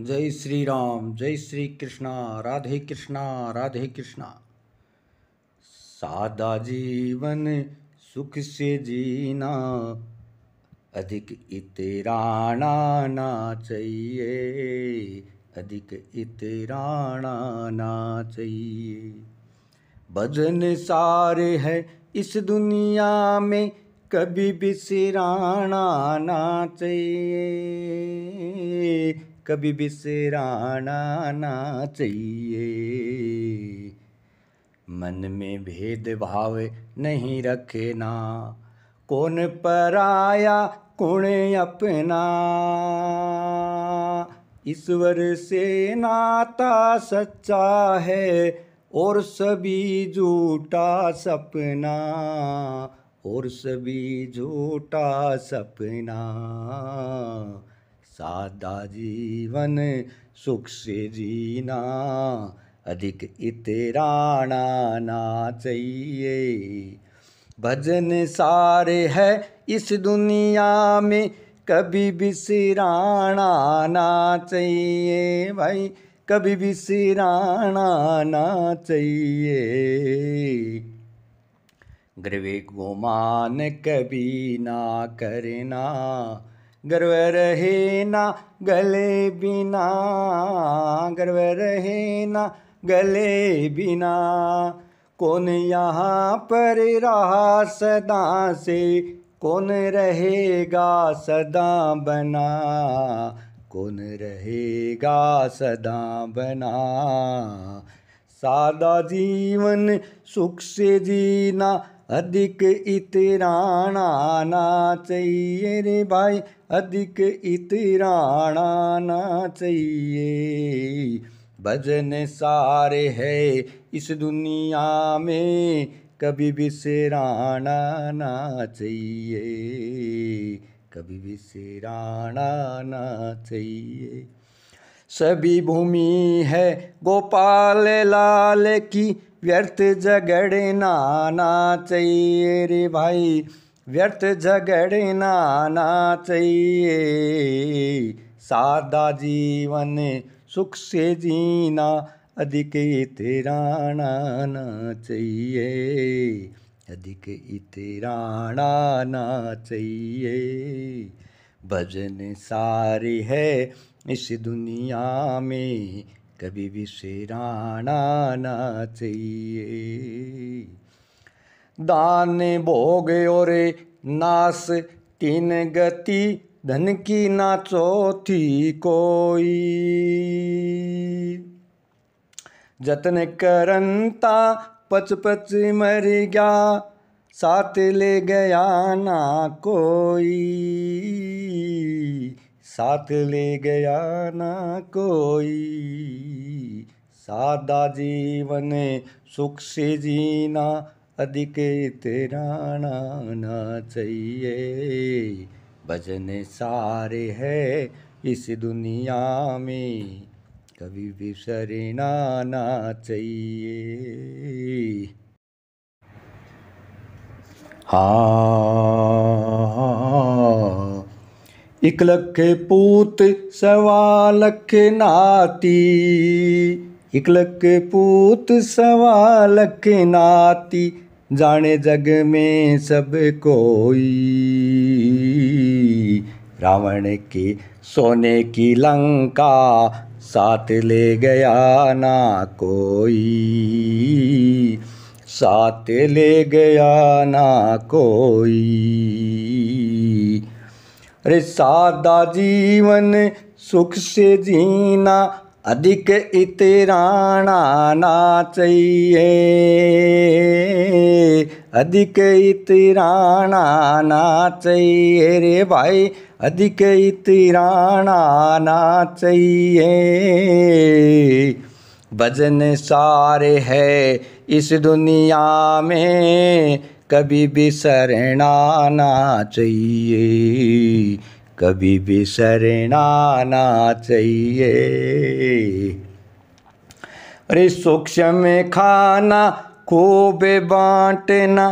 जय श्री राम जय श्री कृष्णा राधे कृष्णा राधे कृष्णा सादा जीवन सुख से जीना अधिक इतराना ना चाहिए अधिक इतराना ना चाहिए भजन सारे है इस दुनिया में कभी भी सिराना ना चाहिए कभी बिसराना ना चाहिए मन में भेदभाव नहीं रखना कौन पराया कौन अपना ईश्वर से नाता सच्चा है और सभी झूठा सपना और सभी झूठा सपना सादा जीवन सुख से जीना अधिक इतराना ना चाहिए भजन सारे है इस दुनिया में कभी बिसराना ना चाहिए भाई कभी बिसराना ना चाहिए ग्रवे गुमान कभी ना करना गर्व रहे ना गले बिना गर्व रहे ना गले बिना कौन यहाँ पर रहा सदा से कौन रहेगा सदा बना कौन रहेगा सदा बना सादा जीवन सुख से जीना अधिक इतराणा ना चाहिए रे भाई अधिक इतराणा ना चाहिए भजन सारे है इस दुनिया में कभी सिराणा ना चाहिए कभी सिराणा ना चाहिए सभी भूमि है गोपाल लाल की व्यर्थ झगड़े ना चाहिए रे भाई व्यर्थ झगड़ना ना चाहिए सादा जीवन सुख से जीना अधिक इतराना ना चाहिए अधिक इतराना ना चाहिए भजन सारे है इस दुनिया में कभी भी शेराना ना चाहिए दान भोग और नास तीन गति धन की ना चौथी कोई जतन करंता पच पच मर गया साथ ले गया ना कोई साथ ले गया ना कोई सादा जीवन सुख से जीना अधिक तेरा ना चाहिए भजन सारे है इस दुनिया में कभी भी सरेना ना चाहिए हाँ एक लख पूत सवा लख नाती एक लख पूत सवा लख नाती जाने जग में सब कोई रावण के सोने की लंका साथ ले गया ना कोई साथ ले गया ना कोई अरे सादा जीवन सुख से जीना अधिक इतराना ना चाहिए अधिक इतराना ना चाहिए रे भाई अधिक इतराना ना चाहिए भजन सारे है इस दुनिया में कभी भी ना चाहिए कभी भी ना चाहिए अरे सूक्ष्म खाना खूब बांटना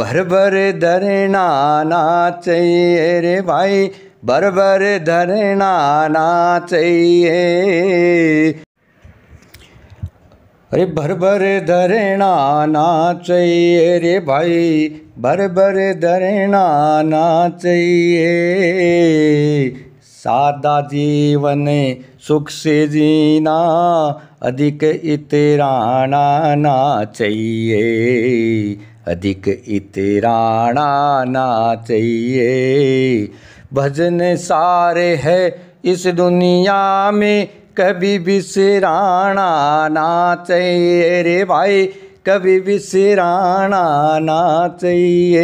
भर भर धरना ना चाहिए रे भाई भर भर धरना ना चाहिए अरे भर भर धरेणा ना चाहिए रे भाई भर भर धरेणा ना चाहिए सादा जीवन सुख से जीना अधिक इतराणा ना चाहिए अधिक इतराणा ना चाहिए भजन सारे है इस दुनिया में कभी बिसराना ना चाहिए रे भाई कभी बिसराना ना चाहिए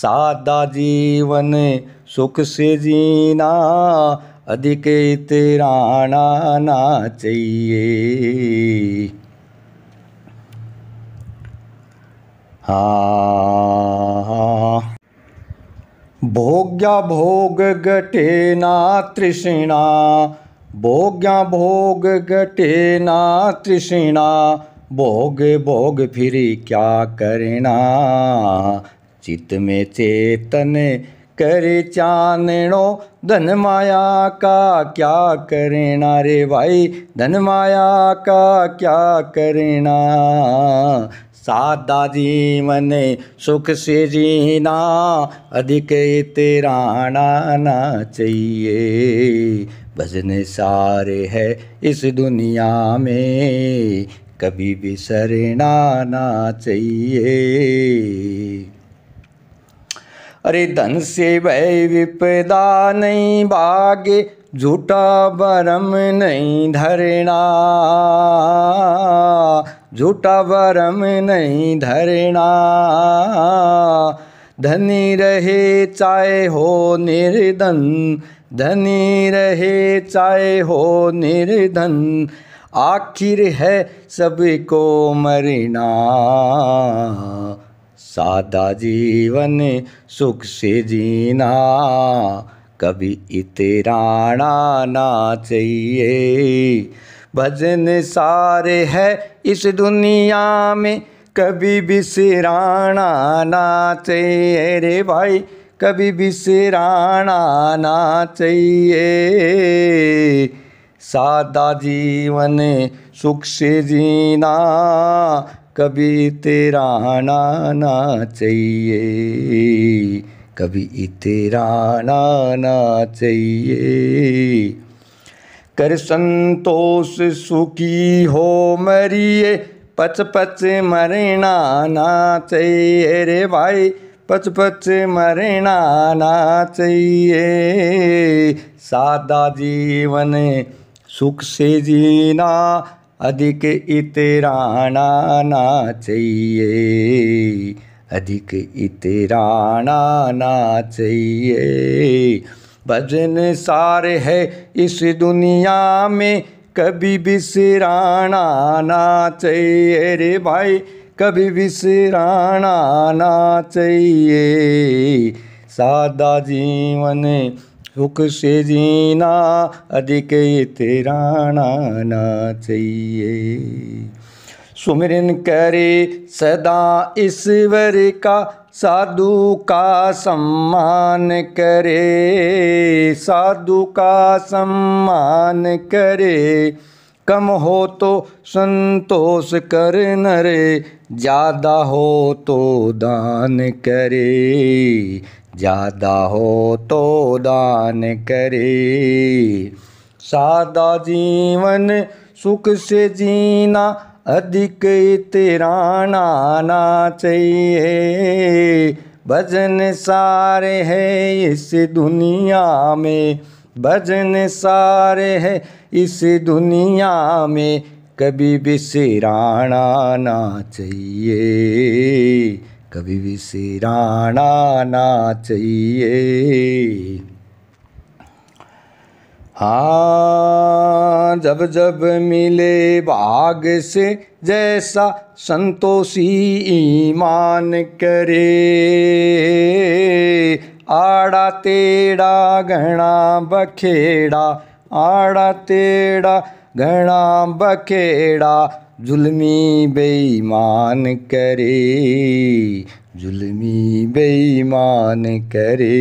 सादा जीवन सुख से जीना अधिक इतराना ना चाहिए हाँ भोग्या भोग घटेना तृष्णा भोग्या भोग घटेना तृष्णा भोग भोग फिर क्या करना चित्त में चेतन कर चानणो धन माया का क्या करना रे भाई धन माया का क्या करना सादा जीवन सुख से जीना अधिक तेराना ना चाहिए भजन सारे है इस दुनिया में कभी भी सरना ना चाहिए अरे धन से भय विपदा नहीं भागे झूठा भरम नहीं धरना झूठा भरम नहीं धरना धनी रहे चाहे हो निर्धन धनी रहे चाहे हो निर्धन आखिर है सबको मरना सादा जीवन सुख से जीना कभी इतराना ना चाहिए भजन सारे है इस दुनिया में कभी भी सिराना ना चाहिए रे भाई कभी भी सिराना ना चाहिए सादा जीवन सुख से जीना कभी तेरा ना चाहिए कभी इतराना ना चाहिए कर संतोष सुखी हो मरिए पच पच मरना ना चाहिए रे भाई पच पच मरना ना चाहिए सादा जीवन सुख से जीना अधिक इतराना ना चाहिए अधिक इतराना ना चाहिए भजन सार है इस दुनिया में कभी बिसराना ना चाहिए रे भाई कभी बिसराना ना चाहिए सादा जीवन सुख से जीना अधिक तिराना ना चाहिए सुमिरन करे सदा ईश्वर का साधु का सम्मान करे साधु का सम्मान करे कम हो तो संतोष कर नरे ज़्यादा हो तो दान करे ज़्यादा हो तो दान करे सादा जीवन सुख से जीना अधिक तेरा नाना चाहिए भजन सारे है इस दुनिया में भजन सारे है इस दुनिया में कभी भी सिराना ना चाहिए कभी भी सिराना ना चाहिए हाँ जब जब मिले भाग से जैसा संतोषी ईमान करे आड़ा तेड़ा घना बखेड़ा आड़ा तेड़ा घना बखेड़ा जुलमी बेईमान करे जुलमी बेईमान करे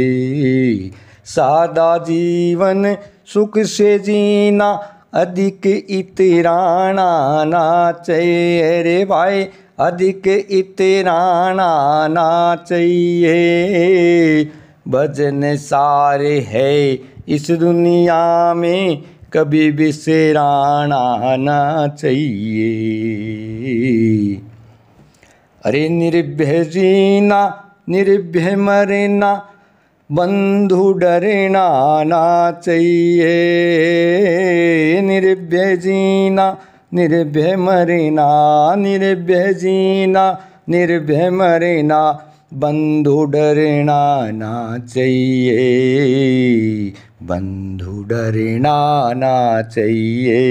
सादा जीवन सुख से जीना अधिक इतराना चाहिए रे भाई अधिक इतराना चाहिए भजन सारे है इस दुनिया में कभी भी बिसराना ना चाहिए अरे निर्भय जीना निर्भय मरना बंधु डरना ना चाहिए निर्भय जीना निर्भय मरना निर्भय जीना निर्भय मरना बंधु डरना ना चाहिए बंधु डरना ना चाहिए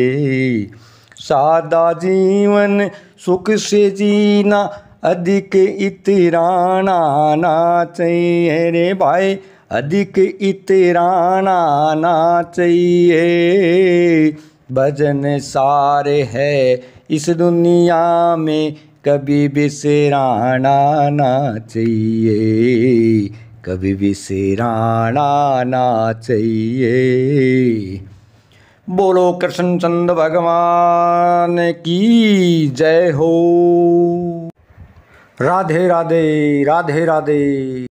सादा जीवन सुख से जीना अधिक इतराना ना चाहिए रे भाई अधिक इतराना ना चाहिए भजन सारे है इस दुनिया में कभी बिसराना ना चाहिए कभी बिसराना ना चाहिए बोलो कृष्ण चंद भगवान की जय हो राधे राधे राधे राधे